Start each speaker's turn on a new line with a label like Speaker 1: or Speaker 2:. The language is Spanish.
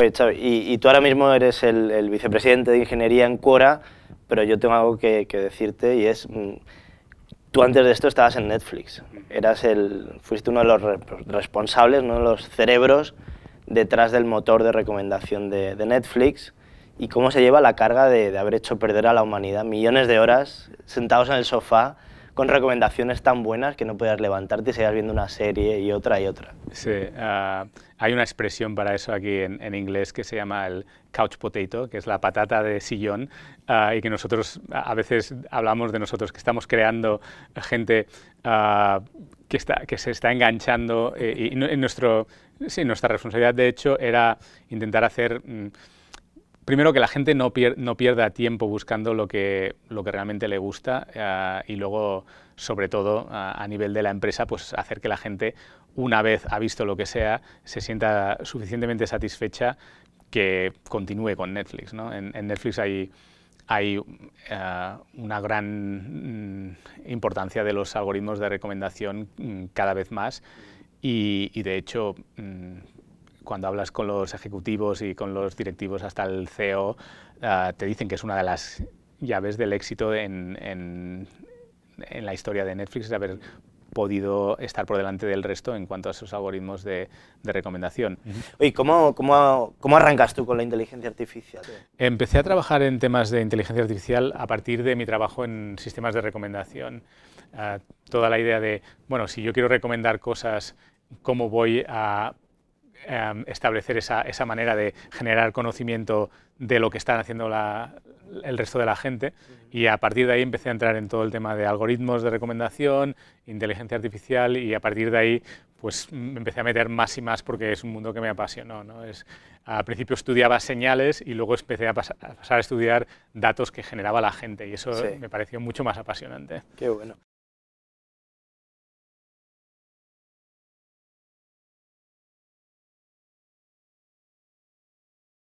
Speaker 1: Pues, y, tú ahora mismo eres el, vicepresidente de Ingeniería en Quora, pero yo tengo algo que, decirte y es... Mm, tú antes de esto estabas en Netflix, eras fuiste uno de los responsables, uno de los cerebros detrás del motor de recomendación de, Netflix y cómo se lleva la carga de, haber hecho perder a la humanidad millones de horas sentados en el sofá con recomendaciones tan buenas que no puedas levantarte y sigas viendo una serie y otra y otra. Sí, ah, hay una expresión para eso aquí
Speaker 2: en, inglés que se llama el couch potato, que es la patata de sillón, ah, y que nosotros a veces hablamos de nosotros que estamos creando gente ah, que, está, que se está enganchando eh, y, en nuestro, nuestra responsabilidad de hecho era intentar hacer... Mm, primero que la gente no, pierda tiempo buscando lo que, realmente le gusta ah, y luego, sobre todo, ah, a nivel de la empresa, pues hacer que la gente, una vez ha visto lo que sea, se sienta suficientemente satisfecha que continúe con Netflix. En, Netflix hay, ah, una gran mm, importancia de los algoritmos de recomendación mm, cada vez más y, de hecho... Mm, cuando hablas con los ejecutivos y con los directivos hasta el CEO, ah, te dicen que es una de las llaves del éxito en, la historia de Netflix, de haber podido estar por delante del resto en cuanto a sus algoritmos de, de recomendación. ¿Y Oye, ¿cómo, ¿cómo,
Speaker 1: arrancas tú con la inteligencia artificial?
Speaker 2: Empecé a trabajar en temas de inteligencia artificial a partir de mi trabajo en sistemas de recomendación. Ah, toda la idea de, bueno, si yo quiero recomendar cosas, ¿cómo voy a Em, establecer esa, esa, manera de generar conocimiento de lo que están haciendo la, el resto de la gente y a partir de ahí empecé a entrar en todo el tema de algoritmos de recomendación, inteligencia artificial y a partir de ahí pues me empecé a meter más y más porque es un mundo que me apasionó. ¿no? Es, al principio estudiaba señales y luego empecé a, pasar a estudiar datos que generaba la gente y eso me pareció mucho más apasionante.
Speaker 1: Qué bueno.